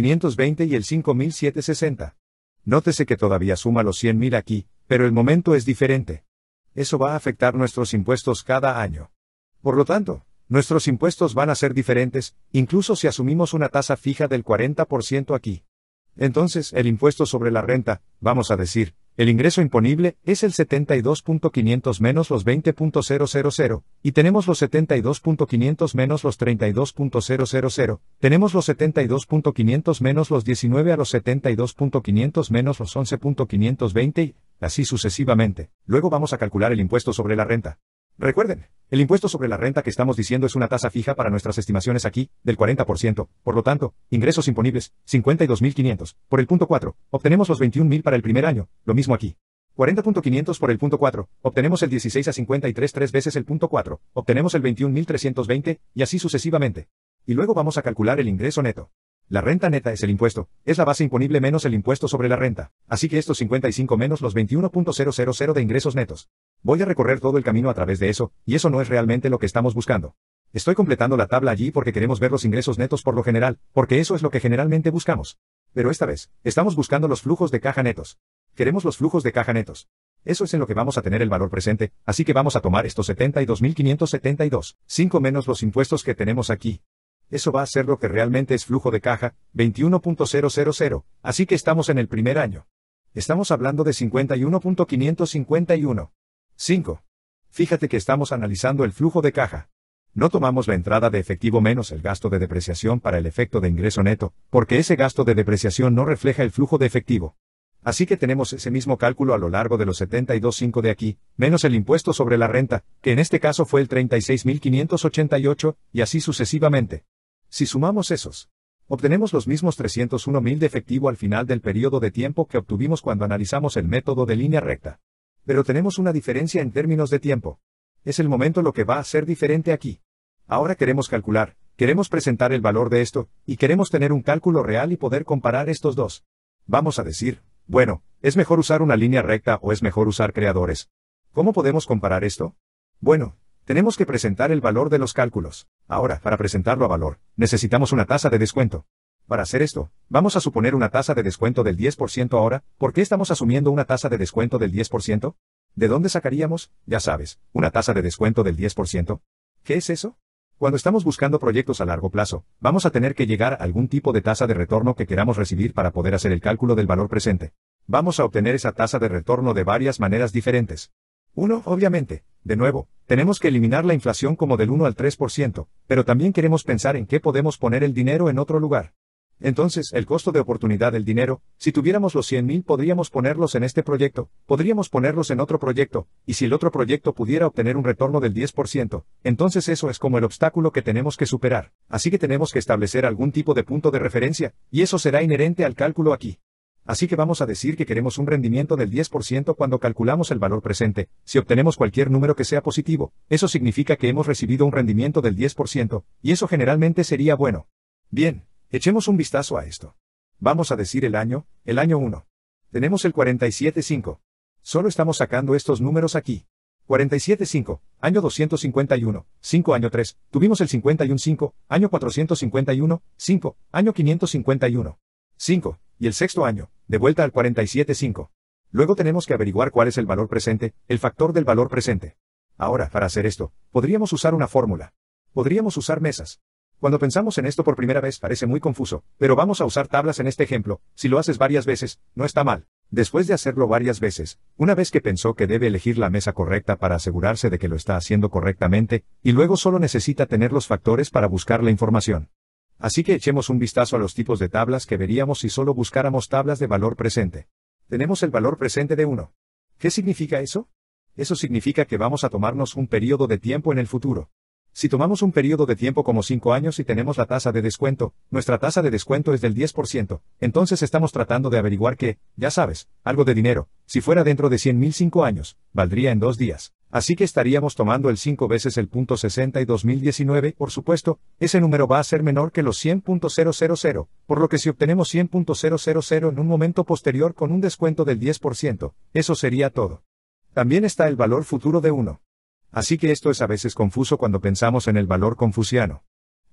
520 y el 5760. Nótese que todavía suma los 100.000 aquí, pero el momento es diferente. Eso va a afectar nuestros impuestos cada año. Por lo tanto, nuestros impuestos van a ser diferentes, incluso si asumimos una tasa fija del 40% aquí. Entonces, el impuesto sobre la renta, vamos a decir, el ingreso imponible es el 72.500 menos los 20.000, y tenemos los 72.500 menos los 32.000, tenemos los 72.500 menos los 19 a los 72.500 menos los 11.520 y así sucesivamente. Luego vamos a calcular el impuesto sobre la renta. Recuerden, el impuesto sobre la renta que estamos diciendo es una tasa fija para nuestras estimaciones aquí, del 40%, por lo tanto, ingresos imponibles, 52.500, por el punto 4, obtenemos los 21.000 para el primer año, lo mismo aquí. 40.500 por el punto 4, obtenemos el 16 a 53 tres veces el punto 4, obtenemos el 21.320, y así sucesivamente. Y luego vamos a calcular el ingreso neto. La renta neta es el impuesto, es la base imponible menos el impuesto sobre la renta, así que estos 55 menos los 21.000 de ingresos netos. Voy a recorrer todo el camino a través de eso, y eso no es realmente lo que estamos buscando. Estoy completando la tabla allí porque queremos ver los ingresos netos por lo general, porque eso es lo que generalmente buscamos. Pero esta vez, estamos buscando los flujos de caja netos. Queremos los flujos de caja netos. Eso es en lo que vamos a tener el valor presente, así que vamos a tomar estos 72.572, 5 menos los impuestos que tenemos aquí. Eso va a ser lo que realmente es flujo de caja, 21.000, así que estamos en el primer año. Estamos hablando de 51.551. 5. Fíjate que estamos analizando el flujo de caja. No tomamos la entrada de efectivo menos el gasto de depreciación para el efecto de ingreso neto, porque ese gasto de depreciación no refleja el flujo de efectivo. Así que tenemos ese mismo cálculo a lo largo de los 72.5 de aquí, menos el impuesto sobre la renta, que en este caso fue el 36.588, y así sucesivamente. Si sumamos esos, obtenemos los mismos 301.000 de efectivo al final del periodo de tiempo que obtuvimos cuando analizamos el método de línea recta. Pero tenemos una diferencia en términos de tiempo. Es el momento lo que va a ser diferente aquí. Ahora queremos calcular, queremos presentar el valor de esto, y queremos tener un cálculo real y poder comparar estos dos. Vamos a decir, bueno, ¿es mejor usar una línea recta o es mejor usar creadores? ¿Cómo podemos comparar esto? Bueno, tenemos que presentar el valor de los cálculos. Ahora, para presentarlo a valor, necesitamos una tasa de descuento. Para hacer esto, vamos a suponer una tasa de descuento del 10% ahora, ¿por qué estamos asumiendo una tasa de descuento del 10%? ¿De dónde sacaríamos, ya sabes, una tasa de descuento del 10%? ¿Qué es eso? Cuando estamos buscando proyectos a largo plazo, vamos a tener que llegar a algún tipo de tasa de retorno que queramos recibir para poder hacer el cálculo del valor presente. Vamos a obtener esa tasa de retorno de varias maneras diferentes. Uno, Obviamente, de nuevo, tenemos que eliminar la inflación como del 1 al 3%, pero también queremos pensar en qué podemos poner el dinero en otro lugar. Entonces, el costo de oportunidad del dinero, si tuviéramos los 100.000 podríamos ponerlos en este proyecto, podríamos ponerlos en otro proyecto, y si el otro proyecto pudiera obtener un retorno del 10%, entonces eso es como el obstáculo que tenemos que superar. Así que tenemos que establecer algún tipo de punto de referencia, y eso será inherente al cálculo aquí. Así que vamos a decir que queremos un rendimiento del 10% cuando calculamos el valor presente. Si obtenemos cualquier número que sea positivo, eso significa que hemos recibido un rendimiento del 10%, y eso generalmente sería bueno. Bien, Echemos un vistazo a esto. Vamos a decir el año, el año 1. Tenemos el 47.5. Solo estamos sacando estos números aquí. 47.5, año 251, 5 año 3, tuvimos el 51.5, año 451, 5, año 551. 5, y el sexto año, de vuelta al 47.5. Luego tenemos que averiguar cuál es el valor presente, el factor del valor presente. Ahora, para hacer esto, podríamos usar una fórmula. Podríamos usar mesas. Cuando pensamos en esto por primera vez parece muy confuso, pero vamos a usar tablas en este ejemplo, si lo haces varias veces, no está mal. Después de hacerlo varias veces, una vez que pensó que debe elegir la mesa correcta para asegurarse de que lo está haciendo correctamente, y luego solo necesita tener los factores para buscar la información. Así que echemos un vistazo a los tipos de tablas que veríamos si solo buscáramos tablas de valor presente. Tenemos el valor presente de 1. ¿Qué significa eso? Eso significa que vamos a tomarnos un periodo de tiempo en el futuro. Si tomamos un periodo de tiempo como 5 años y tenemos la tasa de descuento, nuestra tasa de descuento es del 10%, entonces estamos tratando de averiguar que, ya sabes, algo de dinero, si fuera dentro de 100.000 años, valdría en 2 días. Así que estaríamos tomando el 5 veces el punto 60 y 2019, por supuesto, ese número va a ser menor que los 100.000, por lo que si obtenemos 100.000 en un momento posterior con un descuento del 10%, eso sería todo. También está el valor futuro de 1. Así que esto es a veces confuso cuando pensamos en el valor confuciano.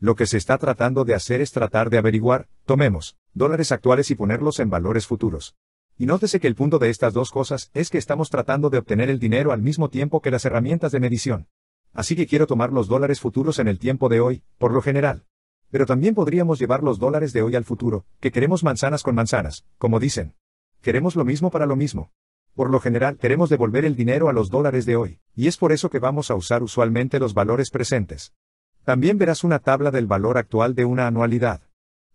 Lo que se está tratando de hacer es tratar de averiguar, tomemos, dólares actuales y ponerlos en valores futuros. Y nótese que el punto de estas dos cosas es que estamos tratando de obtener el dinero al mismo tiempo que las herramientas de medición. Así que quiero tomar los dólares futuros en el tiempo de hoy, por lo general. Pero también podríamos llevar los dólares de hoy al futuro, que queremos manzanas con manzanas, como dicen. Queremos lo mismo para lo mismo. Por lo general queremos devolver el dinero a los dólares de hoy, y es por eso que vamos a usar usualmente los valores presentes. También verás una tabla del valor actual de una anualidad.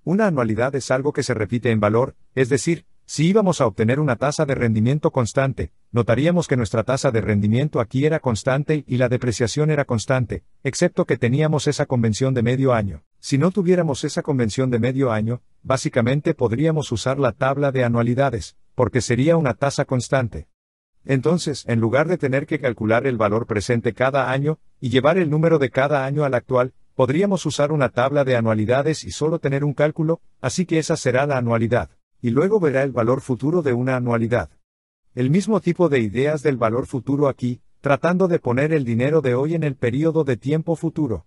Una anualidad es algo que se repite en valor, es decir, si íbamos a obtener una tasa de rendimiento constante, notaríamos que nuestra tasa de rendimiento aquí era constante y la depreciación era constante, excepto que teníamos esa convención de medio año. Si no tuviéramos esa convención de medio año, básicamente podríamos usar la tabla de anualidades, porque sería una tasa constante. Entonces, en lugar de tener que calcular el valor presente cada año, y llevar el número de cada año al actual, podríamos usar una tabla de anualidades y solo tener un cálculo, así que esa será la anualidad, y luego verá el valor futuro de una anualidad. El mismo tipo de ideas del valor futuro aquí, tratando de poner el dinero de hoy en el período de tiempo futuro.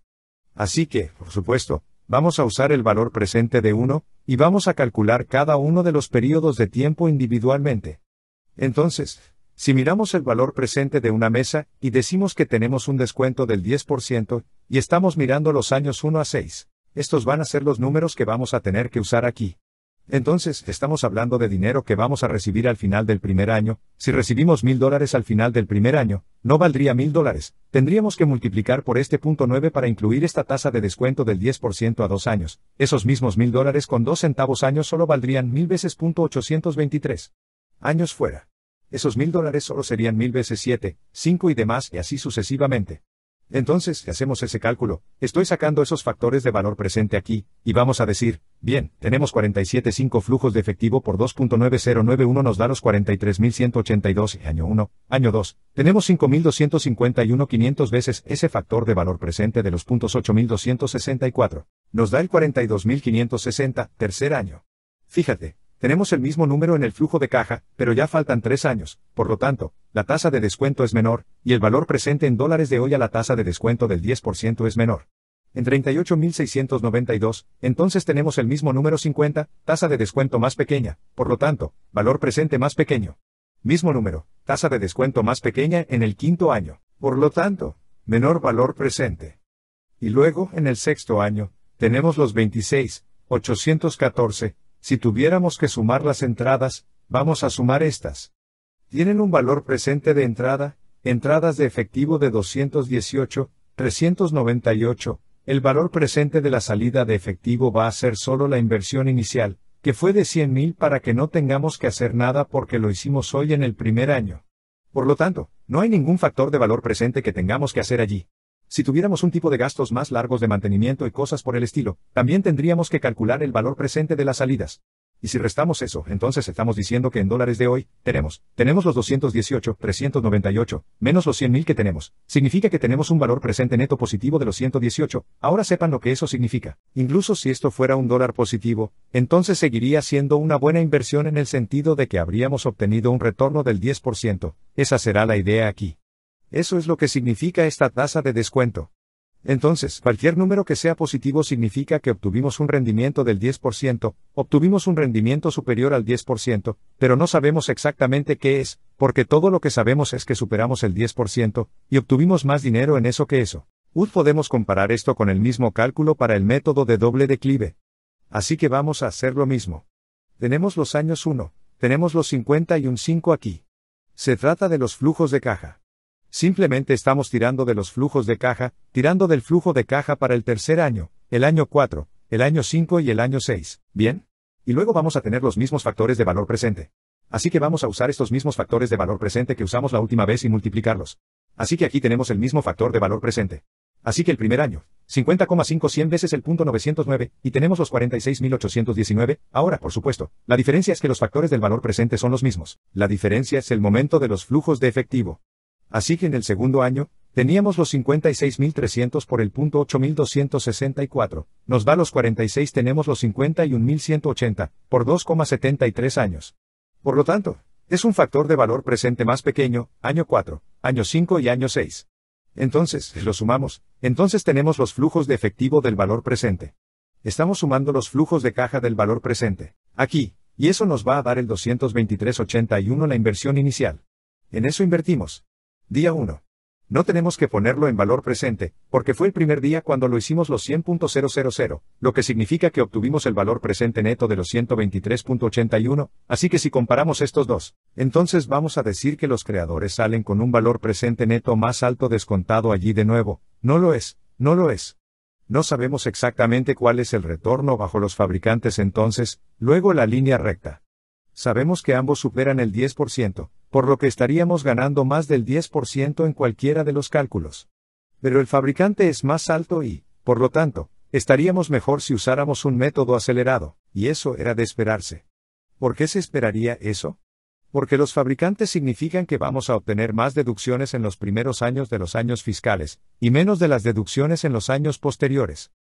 Así que, por supuesto, Vamos a usar el valor presente de 1, y vamos a calcular cada uno de los periodos de tiempo individualmente. Entonces, si miramos el valor presente de una mesa, y decimos que tenemos un descuento del 10%, y estamos mirando los años 1 a 6, estos van a ser los números que vamos a tener que usar aquí. Entonces, estamos hablando de dinero que vamos a recibir al final del primer año, si recibimos mil dólares al final del primer año, no valdría mil dólares, tendríamos que multiplicar por este punto nueve para incluir esta tasa de descuento del 10% a dos años, esos mismos mil dólares con dos centavos años solo valdrían mil veces punto 823 años fuera. Esos mil dólares solo serían mil veces siete, cinco y demás y así sucesivamente. Entonces, si hacemos ese cálculo, estoy sacando esos factores de valor presente aquí, y vamos a decir, bien, tenemos 47.5 flujos de efectivo por 2.9091 nos da los 43.182 y año 1, año 2, tenemos 5.251.500 veces ese factor de valor presente de los puntos 8.264, nos da el 42.560, tercer año. Fíjate, tenemos el mismo número en el flujo de caja, pero ya faltan tres años, por lo tanto, la tasa de descuento es menor, y el valor presente en dólares de hoy a la tasa de descuento del 10% es menor. En 38.692, entonces tenemos el mismo número 50, tasa de descuento más pequeña, por lo tanto, valor presente más pequeño. Mismo número, tasa de descuento más pequeña en el quinto año, por lo tanto, menor valor presente. Y luego, en el sexto año, tenemos los 26,814, si tuviéramos que sumar las entradas, vamos a sumar estas. Tienen un valor presente de entrada, entradas de efectivo de 218, 398, el valor presente de la salida de efectivo va a ser solo la inversión inicial, que fue de 100.000 para que no tengamos que hacer nada porque lo hicimos hoy en el primer año. Por lo tanto, no hay ningún factor de valor presente que tengamos que hacer allí. Si tuviéramos un tipo de gastos más largos de mantenimiento y cosas por el estilo, también tendríamos que calcular el valor presente de las salidas. Y si restamos eso, entonces estamos diciendo que en dólares de hoy, tenemos, tenemos los 218, 398, menos los 100.000 que tenemos. Significa que tenemos un valor presente neto positivo de los 118, ahora sepan lo que eso significa. Incluso si esto fuera un dólar positivo, entonces seguiría siendo una buena inversión en el sentido de que habríamos obtenido un retorno del 10%, esa será la idea aquí. Eso es lo que significa esta tasa de descuento. Entonces, cualquier número que sea positivo significa que obtuvimos un rendimiento del 10%, obtuvimos un rendimiento superior al 10%, pero no sabemos exactamente qué es, porque todo lo que sabemos es que superamos el 10%, y obtuvimos más dinero en eso que eso. UD podemos comparar esto con el mismo cálculo para el método de doble declive. Así que vamos a hacer lo mismo. Tenemos los años 1, tenemos los 50 y un 5 aquí. Se trata de los flujos de caja. Simplemente estamos tirando de los flujos de caja, tirando del flujo de caja para el tercer año, el año 4, el año 5 y el año 6, ¿bien? Y luego vamos a tener los mismos factores de valor presente. Así que vamos a usar estos mismos factores de valor presente que usamos la última vez y multiplicarlos. Así que aquí tenemos el mismo factor de valor presente. Así que el primer año, 50,5 veces el punto 909, y tenemos los 46.819, ahora, por supuesto, la diferencia es que los factores del valor presente son los mismos. La diferencia es el momento de los flujos de efectivo. Así que en el segundo año, teníamos los 56.300 por el punto 8.264, nos va los 46 tenemos los 51.180, por 2,73 años. Por lo tanto, es un factor de valor presente más pequeño, año 4, año 5 y año 6. Entonces, lo sumamos, entonces tenemos los flujos de efectivo del valor presente. Estamos sumando los flujos de caja del valor presente, aquí, y eso nos va a dar el 223.81 la inversión inicial. En eso invertimos. Día 1. No tenemos que ponerlo en valor presente, porque fue el primer día cuando lo hicimos los 100.000, lo que significa que obtuvimos el valor presente neto de los 123.81, así que si comparamos estos dos, entonces vamos a decir que los creadores salen con un valor presente neto más alto descontado allí de nuevo, no lo es, no lo es. No sabemos exactamente cuál es el retorno bajo los fabricantes entonces, luego la línea recta sabemos que ambos superan el 10%, por lo que estaríamos ganando más del 10% en cualquiera de los cálculos. Pero el fabricante es más alto y, por lo tanto, estaríamos mejor si usáramos un método acelerado, y eso era de esperarse. ¿Por qué se esperaría eso? Porque los fabricantes significan que vamos a obtener más deducciones en los primeros años de los años fiscales, y menos de las deducciones en los años posteriores.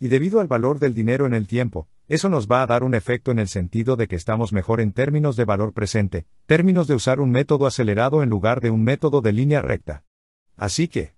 Y debido al valor del dinero en el tiempo, eso nos va a dar un efecto en el sentido de que estamos mejor en términos de valor presente, términos de usar un método acelerado en lugar de un método de línea recta. Así que,